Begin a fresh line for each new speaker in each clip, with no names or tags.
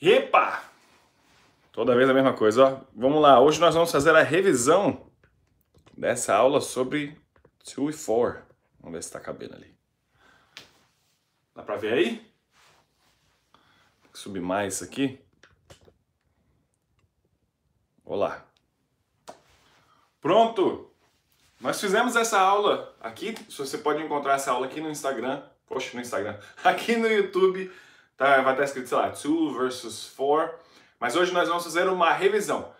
Epa! Toda vez a mesma coisa, ó. Vamos lá, hoje nós vamos fazer a revisão dessa aula sobre 2 e 4. Vamos ver se tá cabendo ali. Dá pra ver aí? subir mais isso aqui. Olá. Pronto! Nós fizemos essa aula aqui. Você pode encontrar essa aula aqui no Instagram. Poxa, no Instagram. Aqui no YouTube Tá, vai estar escrito, sei lá, two versus four. Mas hoje nós vamos fazer uma revisão.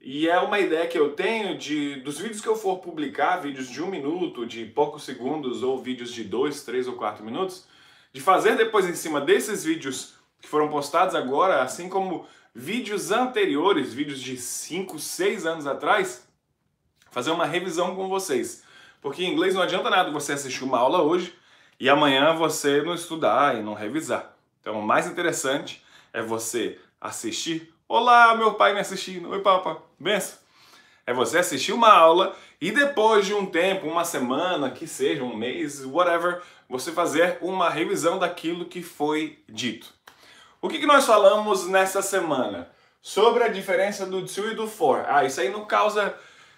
E é uma ideia que eu tenho de dos vídeos que eu for publicar, vídeos de um minuto, de poucos segundos, ou vídeos de dois, três ou quatro minutos, de fazer depois em cima desses vídeos que foram postados agora, assim como vídeos anteriores, vídeos de 5, 6 anos atrás, fazer uma revisão com vocês. Porque em inglês não adianta nada você assistir uma aula hoje e amanhã você não estudar e não revisar. Então, o mais interessante é você assistir. Olá, meu pai me assistindo. Oi, papa. Benção. É você assistir uma aula e depois de um tempo, uma semana, que seja, um mês, whatever, você fazer uma revisão daquilo que foi dito. O que, que nós falamos nessa semana? Sobre a diferença do to e do for. Ah, isso aí não causa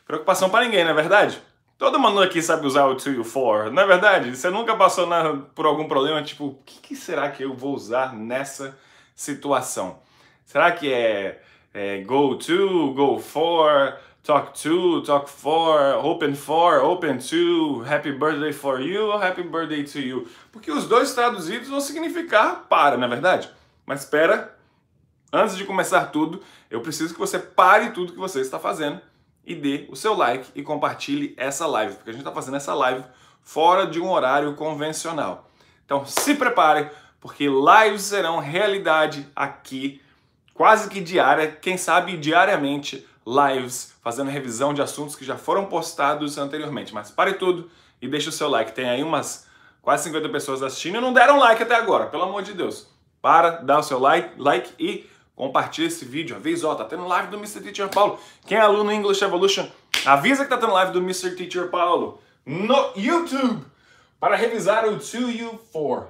preocupação para ninguém, não é verdade? Todo mundo aqui sabe usar o to e o for. Na é verdade, você nunca passou na, por algum problema, tipo, o que, que, será que eu vou usar nessa situação? Será que é, é go to, go for, talk to, talk for, open for, open to, happy birthday for you, happy birthday to you. Porque os dois traduzidos vão significar para, na é verdade. Mas espera, antes de começar tudo, eu preciso que você pare tudo que você está fazendo e dê o seu like e compartilhe essa live, porque a gente está fazendo essa live fora de um horário convencional. Então se prepare, porque lives serão realidade aqui, quase que diária, quem sabe diariamente, lives, fazendo revisão de assuntos que já foram postados anteriormente. Mas pare tudo e deixe o seu like. Tem aí umas quase 50 pessoas assistindo e não deram like até agora, pelo amor de Deus. Para, dá o seu like, like e Compartilha esse vídeo, avisa, ó, tá tendo live do Mr. Teacher Paulo. Quem é aluno English Evolution, avisa que tá tendo live do Mr. Teacher Paulo no YouTube para revisar o To You For.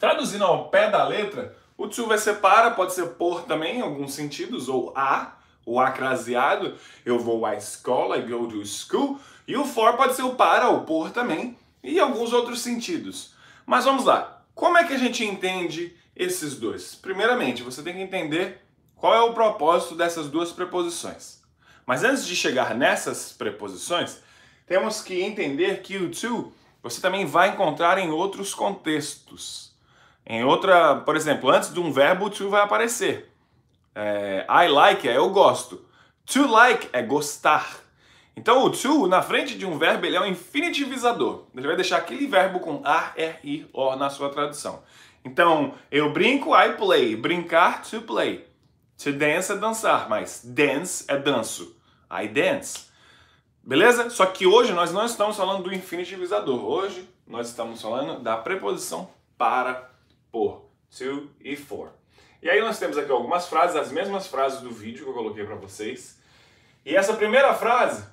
Traduzindo ao pé da letra, o to vai ser para, pode ser por também em alguns sentidos, ou a, o acraseado, eu vou à escola, I go to school, e o for pode ser o para ou por também, e alguns outros sentidos. Mas vamos lá, como é que a gente entende esses dois? Primeiramente, você tem que entender qual é o propósito dessas duas preposições. Mas antes de chegar nessas preposições, temos que entender que o to você também vai encontrar em outros contextos. Em outra, por exemplo, antes de um verbo, o to vai aparecer. É, I like é eu gosto. To like é gostar. Então o to, na frente de um verbo, ele é um infinitivizador. Ele vai deixar aquele verbo com a, er, i, or na sua tradução. Então, eu brinco, I play. Brincar, to play. To dance é dançar, mas dance é danço. I dance. Beleza? Só que hoje nós não estamos falando do infinitivizador. Hoje nós estamos falando da preposição para, por, to e for. E aí nós temos aqui algumas frases, as mesmas frases do vídeo que eu coloquei para vocês. E essa primeira frase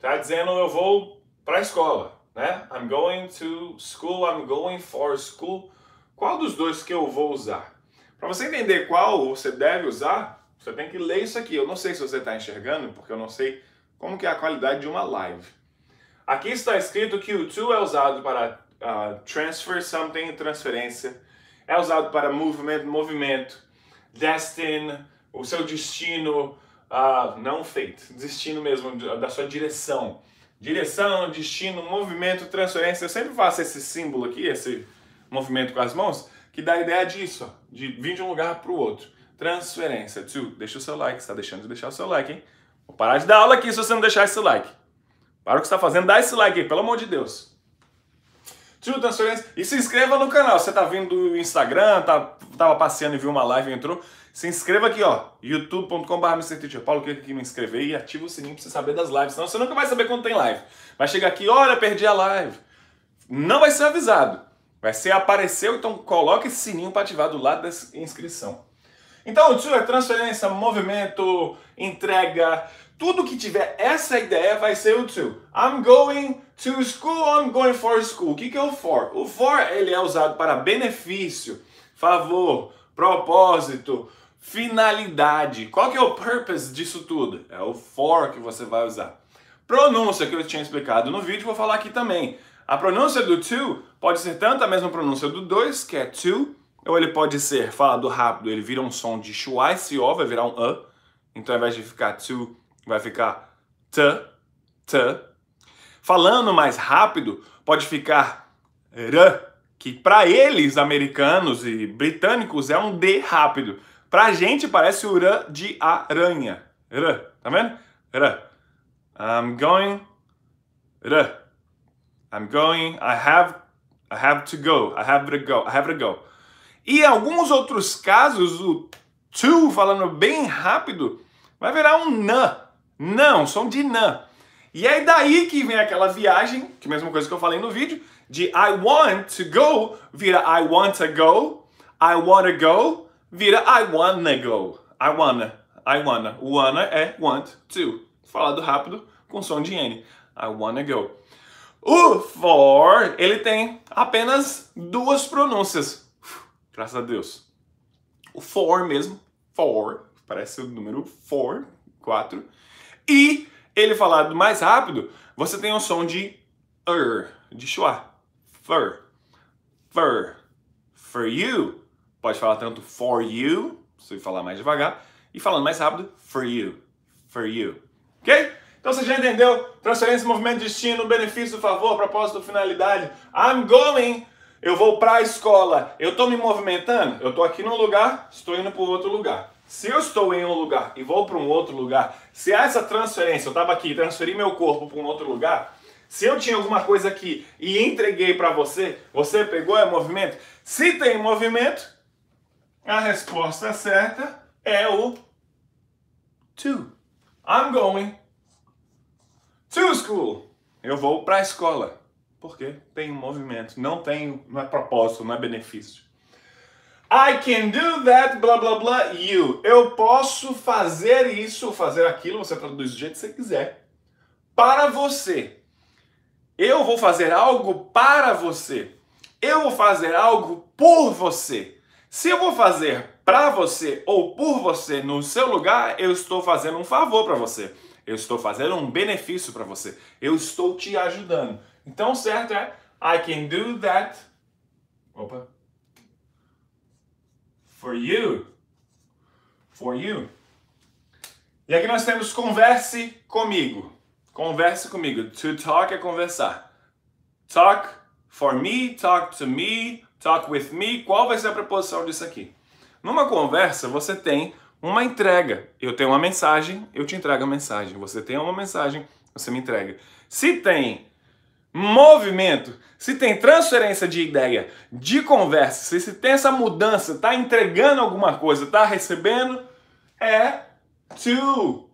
tá dizendo eu vou para a escola, né? I'm going to school, I'm going for school. Qual dos dois que eu vou usar? Para você entender qual você deve usar, você tem que ler isso aqui. Eu não sei se você está enxergando, porque eu não sei como que é a qualidade de uma live. Aqui está escrito que o to é usado para uh, transfer something, transferência. É usado para movimento, movimento. Destin, o seu destino, uh, não fate, destino mesmo, da sua direção. Direção, destino, movimento, transferência. Eu sempre faço esse símbolo aqui, esse movimento com as mãos, que dá a ideia disso, ó, de vir de um lugar para o outro. Transferência. Tio, deixa o seu like. Você está deixando de deixar o seu like, hein? Vou parar de dar aula aqui se você não deixar esse like. Para o que você está fazendo, dá esse like aí, pelo amor de Deus. Tio Transferência. E se inscreva no canal. Você está vindo do Instagram, tá, tava passeando e viu uma live, entrou. Se inscreva aqui, ó. youtube.com.br Paulo, clica aqui me inscrever e ativa o sininho para você saber das lives. Senão você nunca vai saber quando tem live. Vai chegar aqui, olha, perdi a live. Não vai ser avisado. Vai ser apareceu, então coloque esse sininho para ativar do lado da inscrição. Então, o tio é transferência, movimento, entrega, tudo que tiver essa ideia vai ser o to. I'm going to school, I'm going for school. O que, que é o for? O for ele é usado para benefício, favor, propósito, finalidade. Qual que é o purpose disso tudo? É o for que você vai usar. Pronúncia que eu tinha explicado no vídeo, vou falar aqui também. A pronúncia do to pode ser tanto a mesma pronúncia do dois, que é to, ou ele pode ser falado rápido, ele vira um som de e se o, vai virar um a. Então ao invés de ficar to, vai ficar t, t. Falando mais rápido, pode ficar r, que para eles, americanos e britânicos, é um d rápido. Pra gente parece o r de aranha. R, tá vendo? R. I'm going r. I'm going, I have, I have to go, I have to go, I have to go. E em alguns outros casos, o to, falando bem rápido, vai virar um nã. Não, som de nã. E é daí que vem aquela viagem, que é a mesma coisa que eu falei no vídeo, de I want to go vira I want to go, I wanna go vira I wanna go. I wanna, I wanna. Wanna é want to. Falado rápido com som de N. I wanna go. O for, ele tem apenas duas pronúncias. Graças a Deus. O for mesmo, for, parece o número for, 4. E ele falado mais rápido, você tem um som de er, de schwa. Fur, fur, for you. Pode falar tanto for you, se falar mais devagar, e falando mais rápido, for you, for you. Ok? Então você já entendeu? Transferência, movimento, destino, benefício, favor, propósito, finalidade. I'm going. Eu vou para a escola. Eu estou me movimentando? Eu estou aqui num lugar, estou indo para outro lugar. Se eu estou em um lugar e vou para um outro lugar, se há essa transferência, eu estava aqui, transferi meu corpo para um outro lugar, se eu tinha alguma coisa aqui e entreguei para você, você pegou é movimento? Se tem movimento, a resposta certa é o to. I'm going To school. Eu vou para a escola. Porque tem um movimento, não tem, não é propósito, não é benefício. I can do that, blá blá blá, you. Eu posso fazer isso, fazer aquilo, você traduz do jeito que você quiser. Para você. Eu vou fazer algo para você. Eu vou fazer algo por você. Se eu vou fazer para você ou por você no seu lugar, eu estou fazendo um favor para você. Eu estou fazendo um benefício para você. Eu estou te ajudando. Então, certo é I can do that. Opa. For you. For you. E aqui nós temos converse comigo. Converse comigo. To talk é conversar. Talk for me, talk to me, talk with me. Qual vai ser a preposição disso aqui? Numa conversa, você tem uma entrega. Eu tenho uma mensagem, eu te entrego a mensagem. Você tem uma mensagem, você me entrega. Se tem movimento, se tem transferência de ideia, de conversa, se, tem essa mudança, está entregando alguma coisa, está recebendo, é to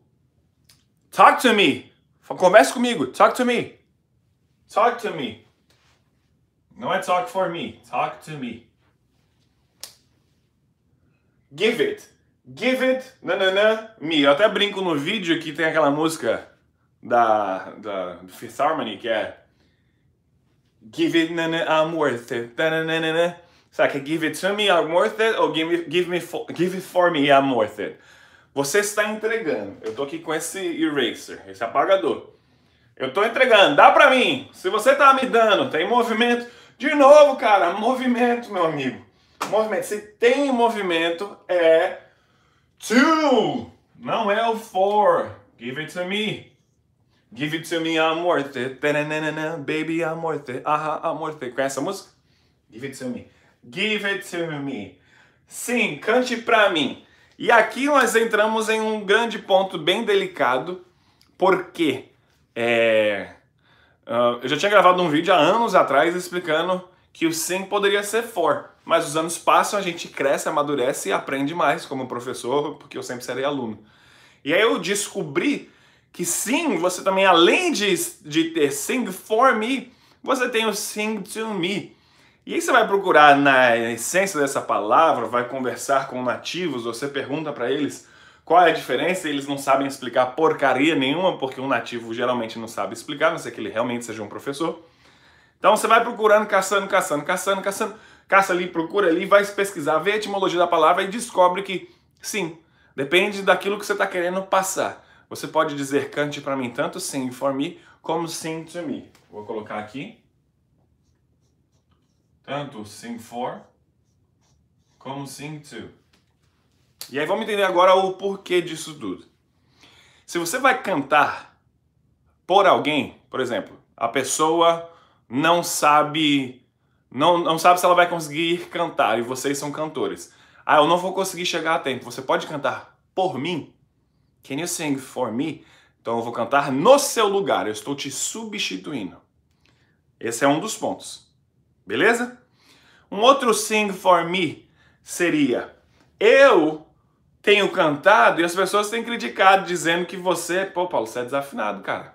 talk to me. Converse comigo, talk to me. Talk to me. Não é talk for me, talk to me. Give it. Give It nanana, né, né, né? Me. Eu até brinco no vídeo que tem aquela música da, da do Fifth Harmony que é Give It nanana, I'm Worth It. Nanana. Será que é Give It to Me, I'm Worth It? Ou give, me, give, me for, give It for Me, I'm Worth It? Você está entregando. Eu tô aqui com esse eraser, esse apagador. Eu tô entregando, dá pra mim. Se você tá me dando, tem movimento. De novo, cara, movimento, meu amigo. Movimento. Se tem movimento, é Two! Não é o four. Give it to me. Give it to me, amor. Baby, amor. Aha, it. Conhece essa música? Give it to me. Give it to me. Sim, cante pra mim. E aqui nós entramos em um grande ponto bem delicado, porque é, ah, eu já tinha gravado um vídeo há anos atrás explicando que o sim poderia ser for. Mas os anos passam, a gente cresce, amadurece e aprende mais como professor, porque eu sempre serei aluno. E aí eu descobri que sim, você também, além de, de ter Sing for Me, você tem o Sing to Me. E aí você vai procurar na essência dessa palavra, vai conversar com nativos, você pergunta para eles qual é a diferença, eles não sabem explicar porcaria nenhuma, porque um nativo geralmente não sabe explicar, a não ser que ele realmente seja um professor. Então você vai procurando, caçando, caçando, caçando, caçando caça ali, procura ali, vai pesquisar, vê a etimologia da palavra e descobre que sim, depende daquilo que você está querendo passar. Você pode dizer cante para mim tanto sim for me como sing to me. Vou colocar aqui. Tanto sing for como sing to. E aí vamos entender agora o porquê disso tudo. Se você vai cantar por alguém, por exemplo, a pessoa não sabe não, não sabe se ela vai conseguir cantar e vocês são cantores. Ah, eu não vou conseguir chegar a tempo. Você pode cantar por mim? Can you sing for me? Então eu vou cantar no seu lugar. Eu estou te substituindo. Esse é um dos pontos. Beleza? Um outro sing for me seria: Eu tenho cantado e as pessoas têm criticado, dizendo que você, pô, Paulo, você é desafinado, cara.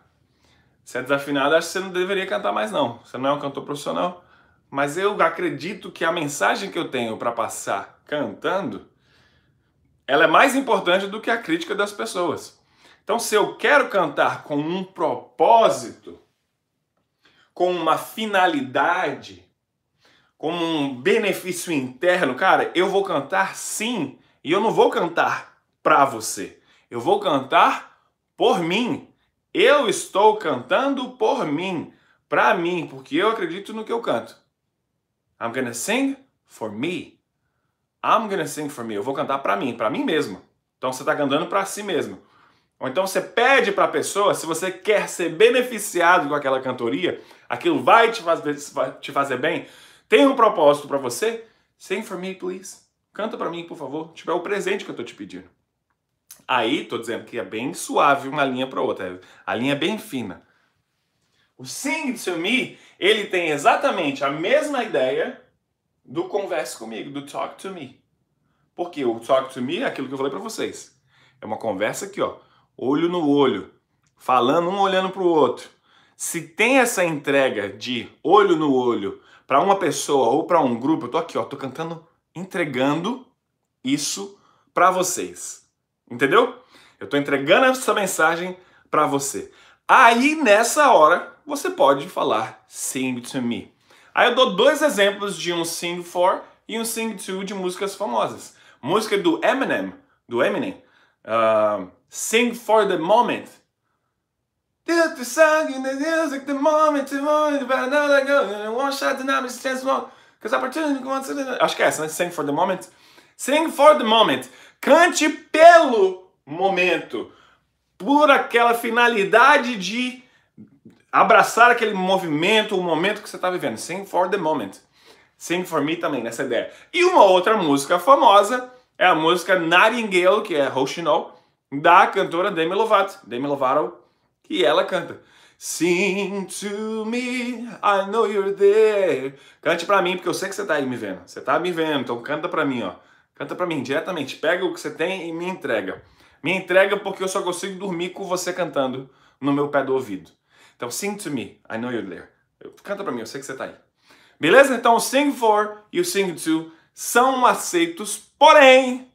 Você é desafinado, acho que você não deveria cantar mais, não. Você não é um cantor profissional mas eu acredito que a mensagem que eu tenho para passar cantando, ela é mais importante do que a crítica das pessoas. Então, se eu quero cantar com um propósito, com uma finalidade, com um benefício interno, cara, eu vou cantar sim, e eu não vou cantar para você. Eu vou cantar por mim. Eu estou cantando por mim, para mim, porque eu acredito no que eu canto. I'm gonna sing for me. I'm gonna sing for me. Eu vou cantar para mim, para mim mesmo. Então você está cantando para si mesmo. Ou então você pede para a pessoa, se você quer ser beneficiado com aquela cantoria, aquilo vai te fazer, te fazer bem, tem um propósito para você, sing for me, please. Canta para mim, por favor. Tipo, é o presente que eu estou te pedindo. Aí, tô dizendo que é bem suave uma linha para outra. A linha é bem fina. O Sing to Me, ele tem exatamente a mesma ideia do converse comigo, do talk to me. Porque o talk to me é aquilo que eu falei para vocês. É uma conversa aqui, ó, olho no olho, falando um olhando para o outro. Se tem essa entrega de olho no olho para uma pessoa ou para um grupo, eu tô aqui, ó, tô cantando, entregando isso para vocês. Entendeu? Eu tô entregando essa mensagem para você. Aí nessa hora você pode falar Sing to Me. Aí eu dou dois exemplos de um Sing for e um Sing to de músicas famosas. Música do Eminem, do Eminem, uh, Sing for the Moment. acho que é essa, né? Sing for the moment. Sing for the moment. Cante pelo momento, por aquela finalidade de abraçar aquele movimento, o momento que você está vivendo. Sing for the moment. Sing for me também, nessa ideia. E uma outra música famosa é a música Nightingale, que é Roxinol, da cantora Demi Lovato. Demi Lovato, que ela canta. Sing to me, I know you're there. Cante pra mim, porque eu sei que você tá aí me vendo. Você tá me vendo, então canta pra mim, ó. Canta pra mim diretamente. Pega o que você tem e me entrega. Me entrega porque eu só consigo dormir com você cantando no meu pé do ouvido. Então, sing to me. I know you're there. Canta para mim, eu sei que você está aí. Beleza? Então, o sing for e o sing to são aceitos, porém,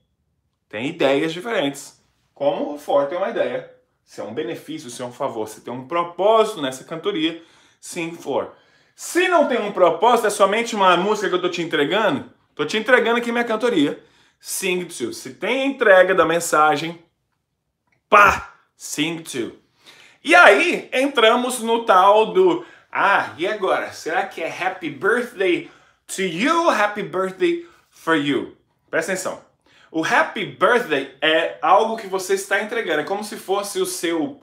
tem ideias diferentes. Como o for tem uma ideia, se é um benefício, se é um favor, se tem um propósito nessa cantoria, sing for. Se não tem um propósito, é somente uma música que eu tô te entregando, tô te entregando aqui minha cantoria. Sing to. Se tem entrega da mensagem, pá, sing to. E aí entramos no tal do Ah, e agora? Será que é Happy Birthday to you, Happy Birthday for you? Presta atenção. O Happy Birthday é algo que você está entregando, é como se fosse o seu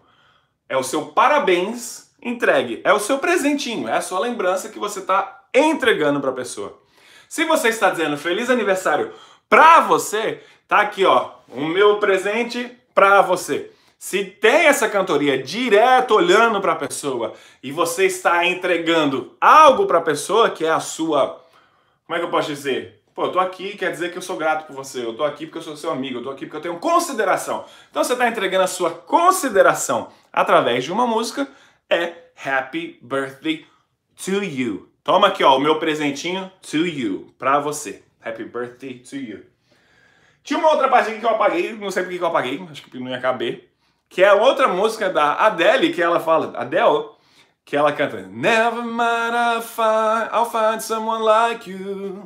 é o seu parabéns entregue, é o seu presentinho, é a sua lembrança que você está entregando para a pessoa. Se você está dizendo feliz aniversário para você, tá aqui ó, o meu presente para você. Se tem essa cantoria direto olhando para a pessoa e você está entregando algo para a pessoa que é a sua. Como é que eu posso dizer? Pô, eu tô aqui, quer dizer que eu sou grato por você, eu tô aqui porque eu sou seu amigo, eu tô aqui porque eu tenho consideração. Então você está entregando a sua consideração através de uma música, é Happy Birthday to You. Toma aqui, ó, o meu presentinho to you, pra você. Happy Birthday to You. Tinha uma outra parte que eu apaguei, não sei porque que eu apaguei, acho que não ia caber que é outra música da Adele, que ela fala, Adele, que ela canta Never mind, I'll find, I'll find someone like you.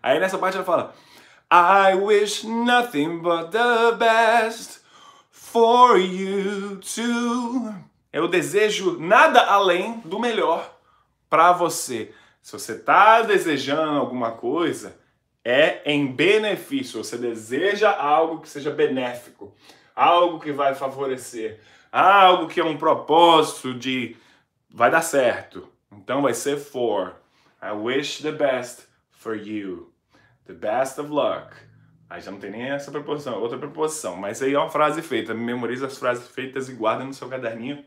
Aí nessa parte ela fala I wish nothing but the best for you too. Eu desejo nada além do melhor para você. Se você está desejando alguma coisa, é em benefício. Você deseja algo que seja benéfico algo que vai favorecer, algo que é um propósito de vai dar certo. Então vai ser for. I wish the best for you. The best of luck. Aí já não tem nem essa preposição, outra preposição. Mas aí é uma frase feita. Memoriza as frases feitas e guarda no seu caderninho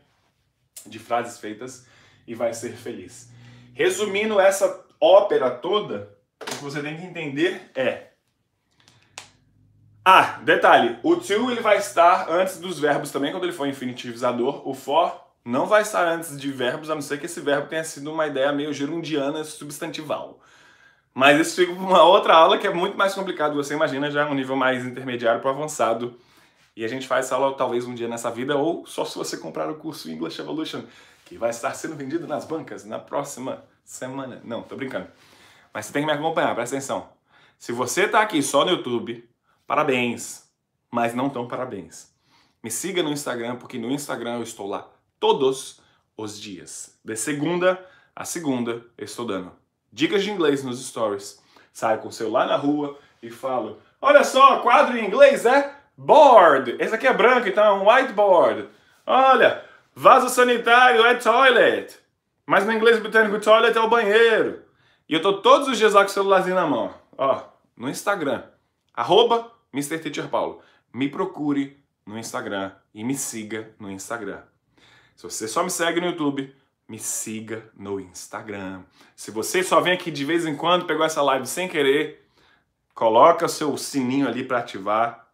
de frases feitas e vai ser feliz. Resumindo essa ópera toda, o que você tem que entender é ah, detalhe, o to ele vai estar antes dos verbos também, quando ele for infinitivizador. O for não vai estar antes de verbos, a não ser que esse verbo tenha sido uma ideia meio gerundiana substantival. Mas isso fica para uma outra aula que é muito mais complicado, você imagina, já um nível mais intermediário para avançado. E a gente faz essa aula talvez um dia nessa vida, ou só se você comprar o curso English Evolution, que vai estar sendo vendido nas bancas na próxima semana. Não, tô brincando. Mas você tem que me acompanhar, presta atenção. Se você tá aqui só no YouTube, Parabéns, mas não tão parabéns. Me siga no Instagram, porque no Instagram eu estou lá todos os dias. De segunda a segunda eu estou dando dicas de inglês nos stories. Saio com o celular na rua e falo: Olha só, quadro em inglês é board. Esse aqui é branco, então é um whiteboard. Olha, vaso sanitário é toilet. Mas no inglês britânico, toilet é o banheiro. E eu estou todos os dias lá com o celularzinho na mão. Ó, no Instagram. Arroba Mr. Teacher Paulo, me procure no Instagram e me siga no Instagram. Se você só me segue no YouTube, me siga no Instagram. Se você só vem aqui de vez em quando, pegou essa live sem querer, coloca o seu sininho ali para ativar.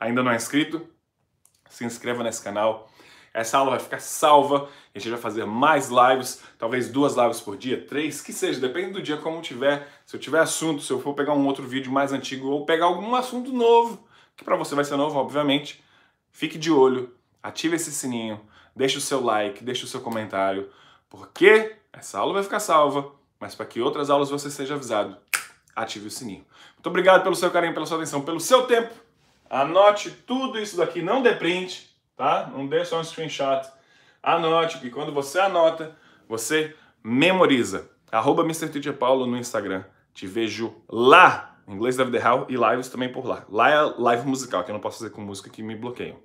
Ainda não é inscrito? Se inscreva nesse canal essa aula vai ficar salva, a gente vai fazer mais lives, talvez duas lives por dia, três, que seja, depende do dia como tiver. Se eu tiver assunto, se eu for pegar um outro vídeo mais antigo ou pegar algum assunto novo, que para você vai ser novo, obviamente, fique de olho, ative esse sininho, deixe o seu like, deixe o seu comentário, porque essa aula vai ficar salva, mas para que outras aulas você seja avisado, ative o sininho. Muito obrigado pelo seu carinho, pela sua atenção, pelo seu tempo. Anote tudo isso daqui, não deprende tá? Não dê só um screenshot. Anote, que quando você anota, você memoriza. Arroba Mr. Paulo no Instagram. Te vejo lá. Em inglês David Hell e lives também por lá. Lá é live musical, que eu não posso fazer com música que me bloqueiam.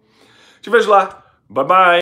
Te vejo lá. Bye bye.